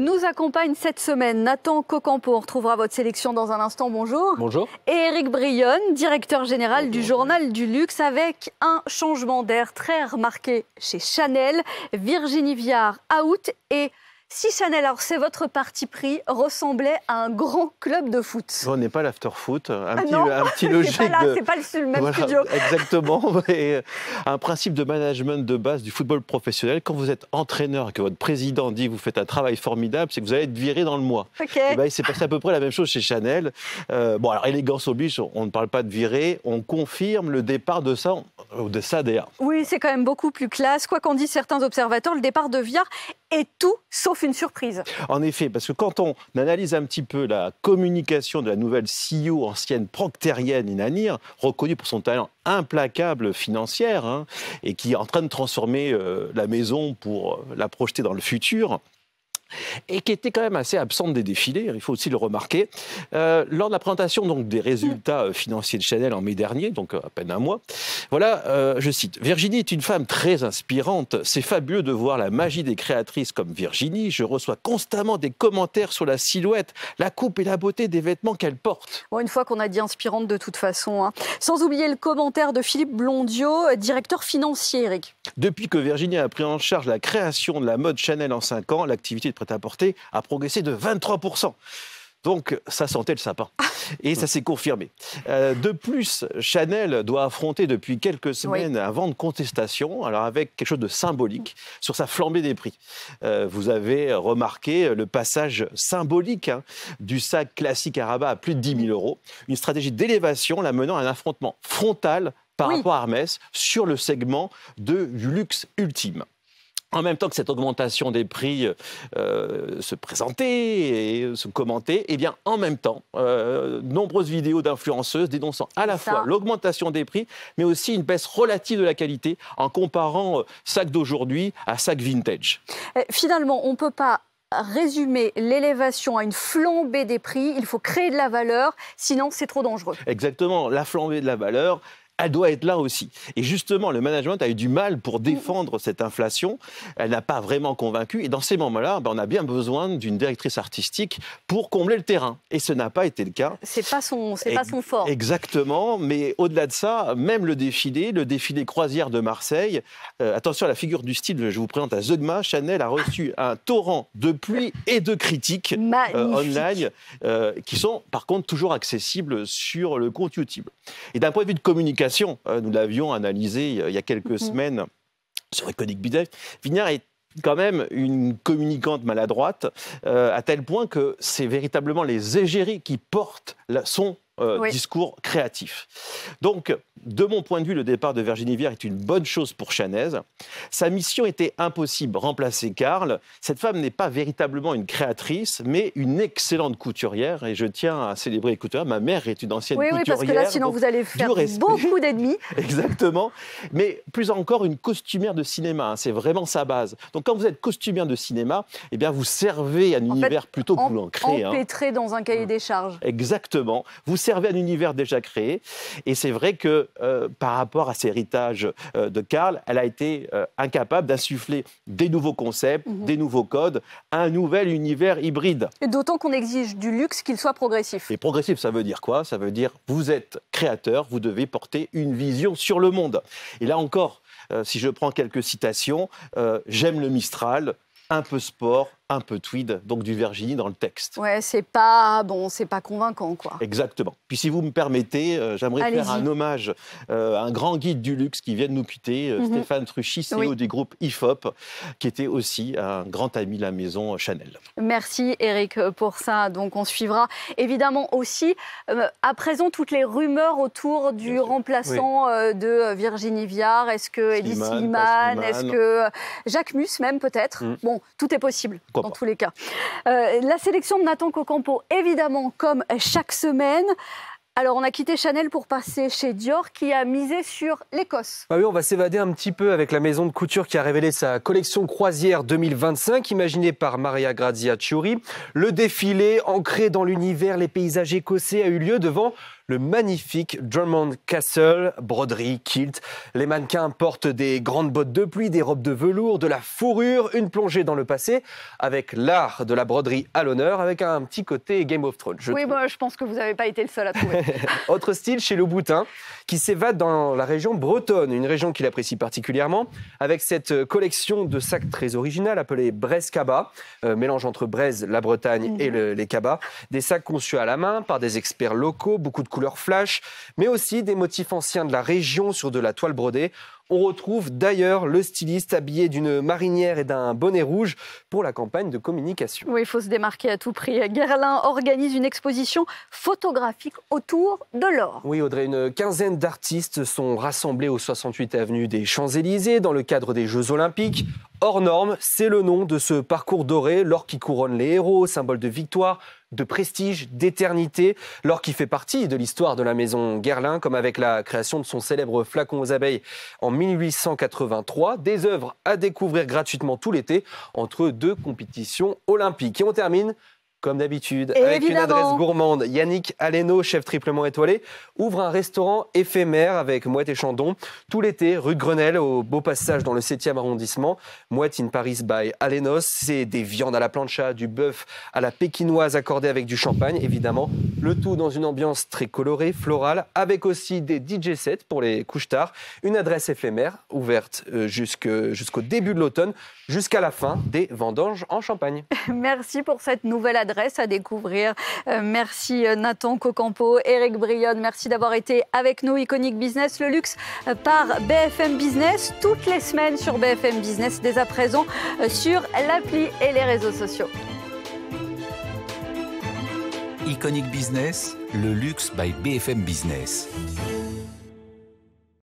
nous accompagne cette semaine. Nathan Cocampo, on retrouvera votre sélection dans un instant. Bonjour. Bonjour. Et Eric Brionne, directeur général du journal du luxe, avec un changement d'air très remarqué chez Chanel. Virginie Viard, out et si Chanel, alors c'est votre parti pris, ressemblait à un grand club de foot. On n'est pas l'after foot, un ah petit, C'est pas, pas le même studio. Exactement. un principe de management de base du football professionnel. Quand vous êtes entraîneur et que votre président dit que vous faites un travail formidable, c'est que vous allez être viré dans le mois. C'est Et eh ben, passé à peu près la même chose chez Chanel. Euh, bon, alors élégance oblige, on ne parle pas de virer, on confirme le départ de ça, de ça d'ailleurs. Oui, c'est quand même beaucoup plus classe. Quoi qu'en disent certains observateurs, le départ de Viard et tout sauf une surprise. En effet, parce que quand on analyse un petit peu la communication de la nouvelle CEO ancienne proctérienne Inanir, reconnue pour son talent implacable financière hein, et qui est en train de transformer euh, la maison pour euh, la projeter dans le futur, et qui était quand même assez absente des défilés, hein, il faut aussi le remarquer. Euh, lors de la présentation donc, des résultats euh, financiers de Chanel en mai dernier, donc à peine un mois, voilà, euh, je cite, Virginie est une femme très inspirante, c'est fabuleux de voir la magie des créatrices comme Virginie, je reçois constamment des commentaires sur la silhouette, la coupe et la beauté des vêtements qu'elle porte. Bon, une fois qu'on a dit inspirante de toute façon, hein. sans oublier le commentaire de Philippe Blondiot, directeur financier, Eric. Depuis que Virginie a pris en charge la création de la mode Chanel en 5 ans, l'activité de prêt à a progressé de 23%. Donc, ça sentait le sapin. Ah. Et ça s'est confirmé. Euh, de plus, Chanel doit affronter depuis quelques semaines un vent de contestation, alors avec quelque chose de symbolique, sur sa flambée des prix. Euh, vous avez remarqué le passage symbolique hein, du sac classique à rabat à plus de 10 000 euros. Une stratégie d'élévation la menant à un affrontement frontal par rapport à Hermès sur le segment de, luxe ultime en même temps que cette augmentation des prix euh, se présentait et se commentait, et eh bien, en même temps, euh, nombreuses vidéos d'influenceuses dénonçant à la fois l'augmentation des prix, mais aussi une baisse relative de la qualité en comparant euh, sac d'aujourd'hui à sac vintage. Finalement, on ne peut pas résumer l'élévation à une flambée des prix. Il faut créer de la valeur, sinon c'est trop dangereux. Exactement, la flambée de la valeur, elle doit être là aussi. Et justement, le management a eu du mal pour mm. défendre cette inflation. Elle n'a pas vraiment convaincu. Et dans ces moments-là, ben, on a bien besoin d'une directrice artistique pour combler le terrain. Et ce n'a pas été le cas. C'est pas pas son fort. Exactement. Mais au-delà de ça, même le défilé, le défilé croisière de Marseille. Euh, attention à la figure du style. Je vous présente à Zeugma. Chanel a reçu ah. un torrent de pluie et de critiques euh, online euh, qui sont par contre toujours accessibles sur le compte YouTube. Et d'un point de vue de communication Hein, nous l'avions analysé il y a quelques mhm. semaines sur Econic Bidef. Vignard est quand même une communicante maladroite, euh, à tel point que c'est véritablement les égéries qui portent son euh, discours créatif. Donc, de mon point de vue, le départ de Virginie Vière est une bonne chose pour Chanaise. Sa mission était impossible, remplacer Karl. Cette femme n'est pas véritablement une créatrice, mais une excellente couturière. Et je tiens à célébrer les Ma mère est une ancienne couturière. Oui, parce que là, sinon, vous allez faire beaucoup d'ennemis. Exactement. Mais plus encore, une costumière de cinéma. Hein, c'est vraiment sa base. Donc, quand vous êtes costumière de cinéma, eh bien, vous servez à l'univers univers plutôt que vous en créez. Hein. dans un cahier des charges. Exactement. Vous un univers déjà créé. Et c'est vrai que euh, par rapport à cet héritage euh, de Karl, elle a été euh, incapable d'insuffler des nouveaux concepts, mhm. des nouveaux codes, un nouvel univers hybride. et D'autant qu'on exige du luxe qu'il soit progressif. Et progressif, ça veut dire quoi Ça veut dire vous êtes créateur, vous devez porter une vision sur le monde. Et là encore, si je prends quelques citations, j'aime le Mistral, un peu sport, un peu tweed, donc du Virginie dans le texte. Ouais, c'est pas bon, c'est pas convaincant quoi. Exactement. Puis si vous me permettez, euh, j'aimerais faire un hommage euh, à un grand guide du luxe qui vient de nous quitter, euh, mhm. Stéphane Truchy, CEO du groupe IFOP, qui était aussi un grand ami de la maison Chanel. Merci Eric pour ça. Donc on suivra évidemment aussi à présent toutes les rumeurs autour du remplaçant de Virginie Viard. Est-ce que Edith Simon, est-ce que Jacques Mus même peut-être mm. Bon, tout est possible dans tous les cas. Euh, la sélection de Nathan Cocampo, évidemment, comme chaque semaine. Alors, on a quitté Chanel pour passer chez Dior qui a misé sur l'Écosse. Bah oui, on va s'évader un petit peu avec la maison de couture qui a révélé sa collection croisière 2025, imaginée par Maria Grazia Chiuri. Le défilé, ancré dans l'univers, les paysages écossais, a eu lieu devant le magnifique Drummond Castle, broderie, kilt. Les mannequins portent des grandes bottes de pluie, des robes de velours, de la fourrure, une plongée dans le passé, avec l'art de la broderie à l'honneur, avec un petit côté Game of Thrones. oui, moi, je pense que vous n'avez pas été le seul à trouver. Autre style chez Louboutin, qui s'évade dans la région bretonne, une région qu'il apprécie particulièrement, avec cette collection de sacs très originale appelée bresse kaba euh, mélange entre Bresse, la Bretagne et mhm. les Cabas. Des sacs conçus à la main par des experts locaux, beaucoup de couleurs leurs flash, mais aussi des motifs anciens de la région sur de la toile brodée. On retrouve d'ailleurs le styliste habillé d'une marinière et d'un bonnet rouge pour la campagne de communication. Oui, il faut se démarquer à tout prix. Guerlain organise une exposition photographique autour de l'or. Oui, Audrey, une quinzaine d'artistes sont rassemblés au 68 avenue des Champs-Élysées dans le cadre des Jeux Olympiques. Hors norme, c'est le nom de ce parcours doré, l'or qui couronne les héros, symbole de victoire, de prestige, d'éternité, l'or qui fait partie de l'histoire de la maison Guerlain, comme avec la création de son célèbre flacon aux abeilles en 1883, des œuvres à découvrir gratuitement tout l'été entre deux compétitions olympiques. Et on termine comme d'habitude, avec une adresse gourmande, Yannick Aleno, chef triplement étoilé, ouvre un restaurant éphémère avec Mouette et Chandon tout l'été, rue Grenelle, au beau passage dans le 7e arrondissement. Mouette in Paris by Alenos, c'est des viandes à la plancha, du bœuf à la pékinoise accordée avec du champagne, évidemment. Le tout dans une ambiance très colorée, florale, avec aussi des DJ sets pour les couches tard. Une adresse éphémère ouverte euh, jusqu'au début de l'automne, jusqu'à la fin des vendanges en Champagne. Merci pour cette nouvelle adresse à découvrir. Euh, merci euh, Nathan Cocampo, Eric Brionne, merci d'avoir été avec nous. Iconic Business, le luxe euh, par BFM Business, toutes les semaines sur BFM Business, dès à présent sur l'appli et les réseaux sociaux. Iconic Business, le luxe by BFM Business.